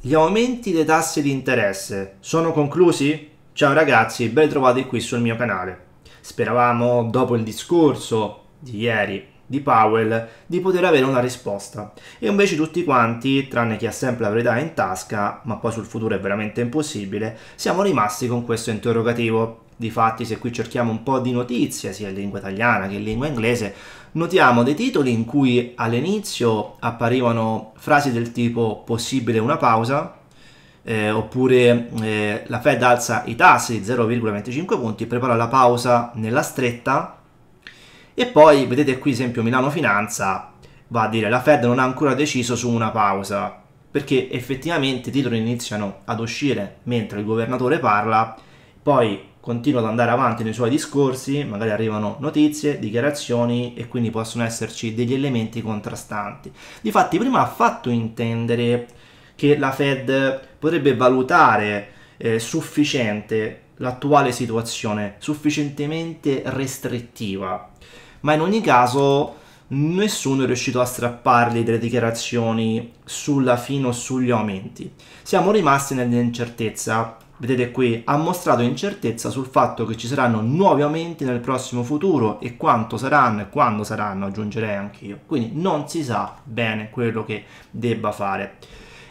Gli aumenti dei tassi di interesse sono conclusi? Ciao ragazzi, ben trovati qui sul mio canale. Speravamo, dopo il discorso di ieri di Powell, di poter avere una risposta. E invece tutti quanti, tranne chi ha sempre la verità in tasca, ma poi sul futuro è veramente impossibile, siamo rimasti con questo interrogativo. Difatti, se qui cerchiamo un po' di notizie, sia in lingua italiana che in lingua inglese, notiamo dei titoli in cui all'inizio apparivano frasi del tipo possibile una pausa, eh, oppure eh, la Fed alza i tassi di 0,25 punti, prepara la pausa nella stretta, e poi vedete qui esempio Milano Finanza va a dire la Fed non ha ancora deciso su una pausa, perché effettivamente i titoli iniziano ad uscire mentre il governatore parla, poi continua ad andare avanti nei suoi discorsi, magari arrivano notizie, dichiarazioni e quindi possono esserci degli elementi contrastanti. Difatti prima ha fatto intendere che la Fed potrebbe valutare eh, sufficiente l'attuale situazione, sufficientemente restrittiva, ma in ogni caso nessuno è riuscito a strappargli delle dichiarazioni sulla fine o sugli aumenti. Siamo rimasti nell'incertezza vedete qui, ha mostrato incertezza sul fatto che ci saranno nuovi aumenti nel prossimo futuro e quanto saranno e quando saranno, aggiungerei anch'io. Quindi non si sa bene quello che debba fare.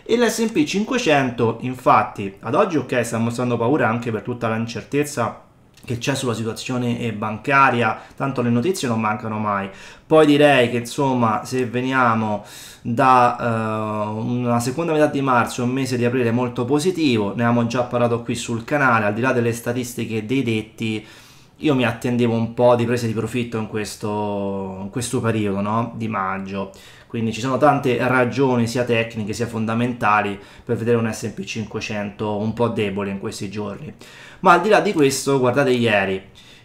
E l'SP 500, infatti, ad oggi ok sta mostrando paura anche per tutta l'incertezza che c'è sulla situazione bancaria, tanto le notizie non mancano mai. Poi direi che insomma se veniamo da uh, una seconda metà di marzo, un mese di aprile molto positivo, ne abbiamo già parlato qui sul canale, al di là delle statistiche e dei detti, io mi attendevo un po' di prese di profitto in questo, in questo periodo no? di maggio, quindi ci sono tante ragioni sia tecniche sia fondamentali per vedere un SP 500 un po' debole in questi giorni. Ma al di là di questo, guardate ieri,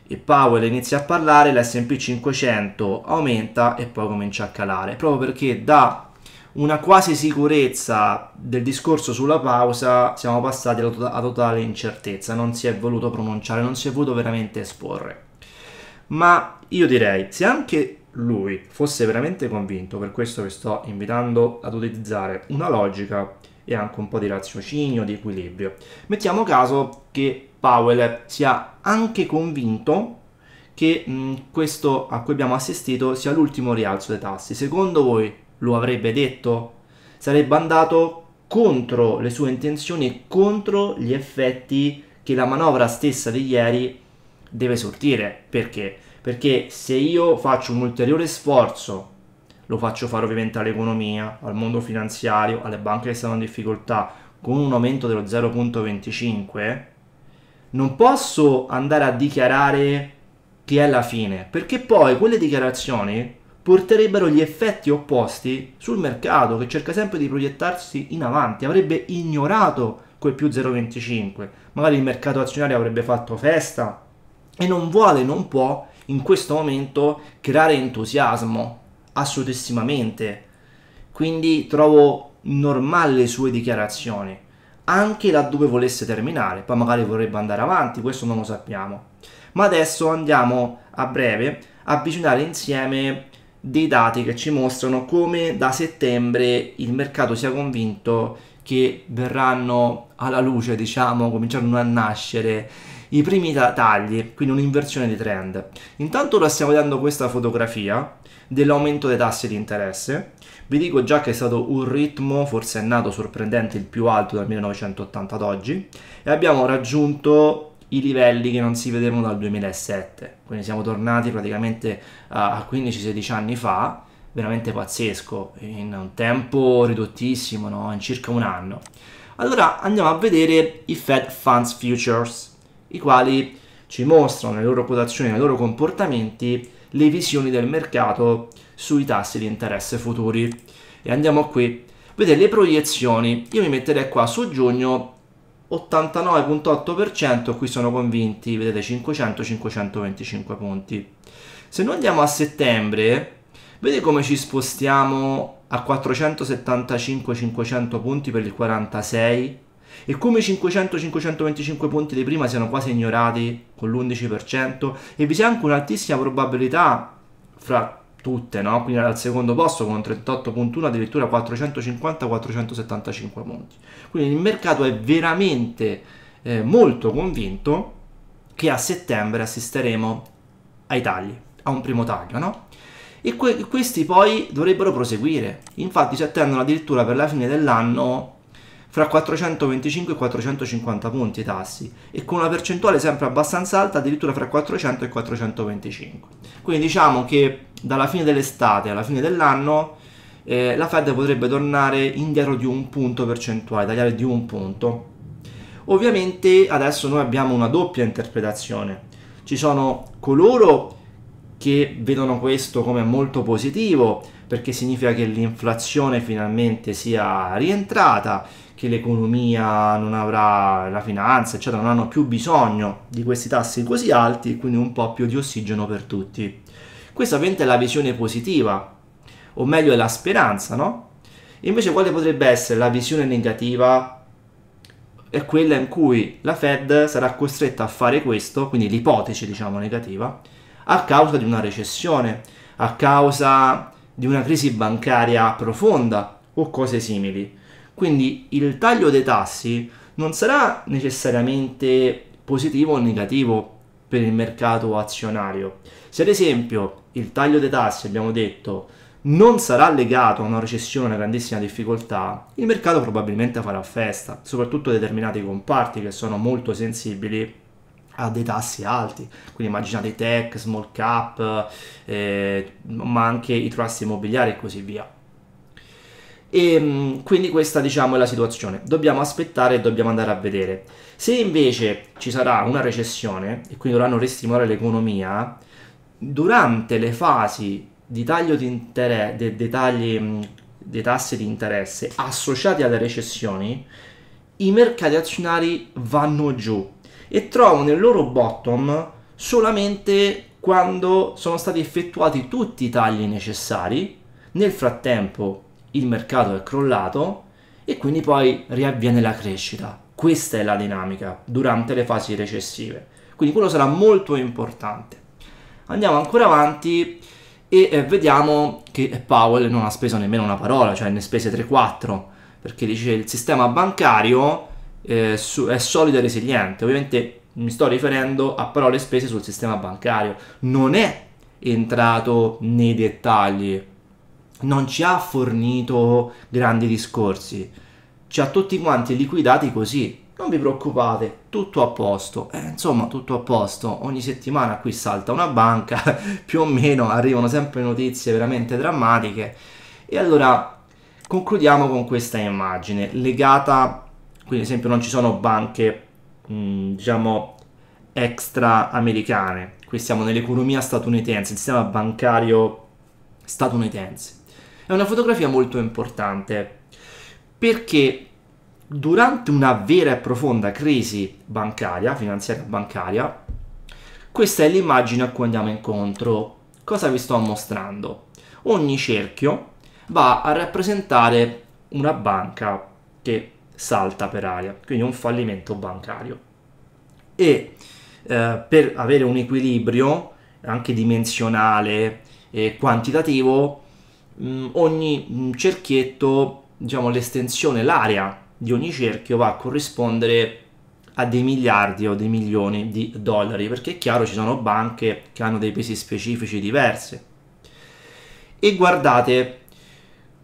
e Powell inizia a parlare, l'SP 500 aumenta e poi comincia a calare, proprio perché da una quasi sicurezza del discorso sulla pausa, siamo passati tota-, a, totale incertezza, non si è voluto pronunciare, non si è voluto veramente esporre. Ma io direi, se anche lui fosse veramente convinto, per questo vi sto invitando ad utilizzare una logica e anche un po' di raziocinio, di equilibrio. Mettiamo caso che Powell sia anche convinto che mh, questo a cui abbiamo assistito sia l'ultimo rialzo dei tassi. Secondo voi lo avrebbe detto? Sarebbe andato contro le sue intenzioni e contro gli effetti che la manovra stessa di ieri deve sortire. Perché? Perché se io faccio un ulteriore sforzo, lo faccio fare ovviamente all'economia, al mondo finanziario, alle banche che stanno in difficoltà, con un aumento dello 0.25, non posso andare a dichiarare che è la fine, perché poi quelle dichiarazioni porterebbero gli effetti opposti sul mercato che cerca sempre di proiettarsi in avanti, avrebbe ignorato quel più 0,25, magari il mercato azionario avrebbe fatto festa e non vuole, non può in questo momento creare entusiasmo assolutissimamente. Quindi trovo normale le sue dichiarazioni, anche laddove volesse terminare, poi magari vorrebbe andare avanti, questo non lo sappiamo. Ma adesso andiamo a breve a visionare insieme dei dati che ci mostrano come da settembre il mercato sia convinto che verranno alla luce, diciamo, cominciano a nascere i primi tagli, quindi un'inversione di trend. Intanto ora stiamo vedendo questa fotografia dell'aumento dei tassi di interesse. Vi dico già che è stato un ritmo forse è nato sorprendente il più alto dal 1980 ad oggi e abbiamo raggiunto i livelli che non si vedevano dal 2007, quindi siamo tornati praticamente a 15-16 anni fa, veramente pazzesco, in un tempo ridottissimo, no? in circa un anno. Allora andiamo a vedere i Fed Funds Futures, i quali ci mostrano le loro quotazioni, i loro comportamenti, le visioni del mercato sui tassi di interesse futuri. E andiamo qui, vedete le proiezioni, io mi metterei qua su giugno 89.8%, qui sono convinti, vedete 500-525 punti. Se noi andiamo a settembre, vedete come ci spostiamo a 475-500 punti per il 46 e come 500-525 punti di prima siano quasi ignorati con l'11% e vi sia anche un'altissima probabilità fra tutte, no? quindi al secondo posto con 38.1 addirittura 450-475 punti. Quindi il mercato è veramente eh, molto convinto che a settembre assisteremo ai tagli, a un primo taglio, no? E que questi poi dovrebbero proseguire. Infatti si attendono addirittura per la fine dell'anno fra 425 e 450 punti i tassi e con una percentuale sempre abbastanza alta, addirittura fra 400 e 425. Quindi diciamo che dalla fine dell'estate alla fine dell'anno eh, la Fed potrebbe tornare indietro di un punto percentuale, tagliare di un punto. Ovviamente adesso noi abbiamo una doppia interpretazione. Ci sono coloro che vedono questo come molto positivo perché significa che l'inflazione finalmente sia rientrata che l'economia non avrà, la finanza, eccetera, non hanno più bisogno di questi tassi così alti e quindi un po' più di ossigeno per tutti. Questa ovviamente è la visione positiva, o meglio è la speranza, no? Invece quale potrebbe essere la visione negativa? È quella in cui la Fed sarà costretta a fare questo, quindi l'ipotesi diciamo negativa, a causa di una recessione, a causa di una crisi bancaria profonda o cose simili. Quindi il taglio dei tassi non sarà necessariamente positivo o negativo per il mercato azionario. Se ad esempio il taglio dei tassi, abbiamo detto, non sarà legato a una recessione, a una grandissima difficoltà, il mercato probabilmente farà festa, soprattutto determinati comparti che sono molto sensibili a dei tassi alti, quindi immaginate i tech, small cap, eh, ma anche i trust immobiliari e così via. E ehm, quindi questa diciamo è la situazione. Dobbiamo aspettare e dobbiamo andare a vedere. Se invece ci sarà una recessione e quindi dovranno restimolare l'economia, durante le fasi di taglio di interesse, dei tagli dei tassi di interesse associati alle recessioni, i mercati azionari vanno giù e trovano il loro bottom solamente quando sono stati effettuati tutti i tagli necessari. Nel frattempo il mercato è crollato e quindi poi riavviene la crescita. Questa è la dinamica durante le fasi recessive. Quindi quello sarà molto importante. Andiamo ancora avanti e eh, vediamo che eh, Powell non ha speso nemmeno una parola, cioè ne spese 3-4, perché dice che il sistema bancario eh, è solido e resiliente. Ovviamente mi sto riferendo a parole spese sul sistema bancario. Non è entrato nei dettagli non ci ha fornito grandi discorsi, ci ha tutti quanti liquidati così. Non vi preoccupate, tutto a posto. Eh, insomma, tutto a posto. Ogni settimana qui salta una banca, più o meno arrivano sempre notizie veramente drammatiche. E allora concludiamo con questa immagine legata, qui ad esempio non ci sono banche, mh, diciamo, extra americane. Qui siamo nell'economia statunitense, il sistema bancario statunitense. È una fotografia molto importante perché durante una vera e profonda crisi bancaria, finanziaria bancaria, questa è l'immagine a cui andiamo incontro. Cosa vi sto mostrando? Ogni cerchio va a rappresentare una banca che salta per aria, quindi un fallimento bancario. E eh, per avere un equilibrio anche dimensionale e quantitativo, mh, mm, ogni mm, cerchietto, diciamo l'estensione, l'area di ogni cerchio va a corrispondere a dei miliardi o dei milioni di dollari, perché è chiaro ci sono banche che hanno dei pesi specifici diversi. E guardate,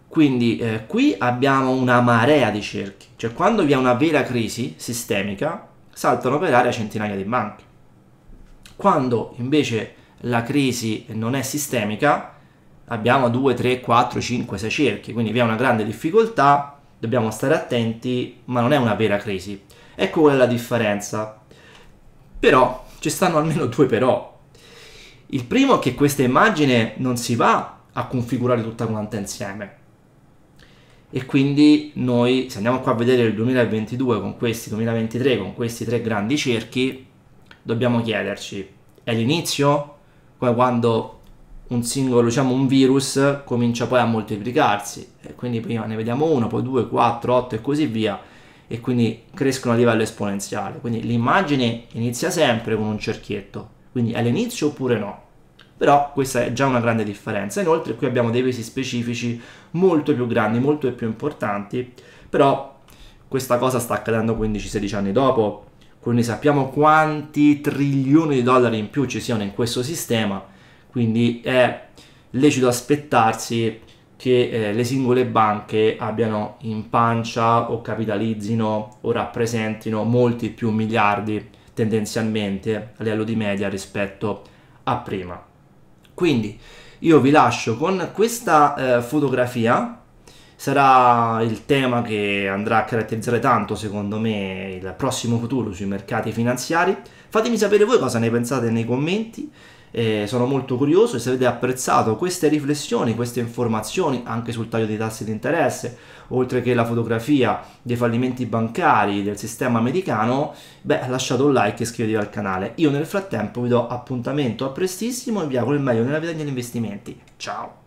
quindi eh, qui abbiamo una marea di cerchi, cioè quando vi è una vera crisi sistemica saltano per aria centinaia di banche. Quando invece la crisi non è sistemica, abbiamo 2, 3, 4, 5, 6 cerchi, quindi vi è una grande difficoltà, dobbiamo stare attenti, ma non è una vera crisi. Ecco qual è la differenza. Però ci stanno almeno due però. Il primo è che questa immagine non si va a configurare tutta quanta insieme. E quindi noi, se andiamo qua a vedere il 2022 con questi 2023, con questi tre grandi cerchi, dobbiamo chiederci, è l'inizio? Come quando un singolo, diciamo un virus comincia poi a moltiplicarsi, e quindi prima ne vediamo uno, poi due, quattro, otto e così via, e quindi crescono a livello esponenziale. Quindi l'immagine inizia sempre con un cerchietto, quindi all'inizio oppure no. Però questa è già una grande differenza. Inoltre qui abbiamo dei pesi specifici molto più grandi, molto più importanti, però questa cosa sta accadendo 15-16 anni dopo, quindi sappiamo quanti trilioni di dollari in più ci siano in questo sistema quindi è lecito aspettarsi che eh, le singole banche abbiano in pancia o capitalizzino o rappresentino molti più miliardi tendenzialmente a livello di media rispetto a prima. Quindi io vi lascio con questa eh, fotografia, sarà il tema che andrà a caratterizzare tanto secondo me il prossimo futuro sui mercati finanziari. Fatemi sapere voi cosa ne pensate nei commenti. Eh, sono molto curioso e se avete apprezzato queste riflessioni, queste informazioni anche sul taglio dei tassi di interesse, oltre che la fotografia dei fallimenti bancari del sistema americano, beh lasciate un like e iscrivetevi al canale. Io nel frattempo vi do appuntamento a prestissimo e vi auguro il meglio nella vita e negli investimenti. Ciao!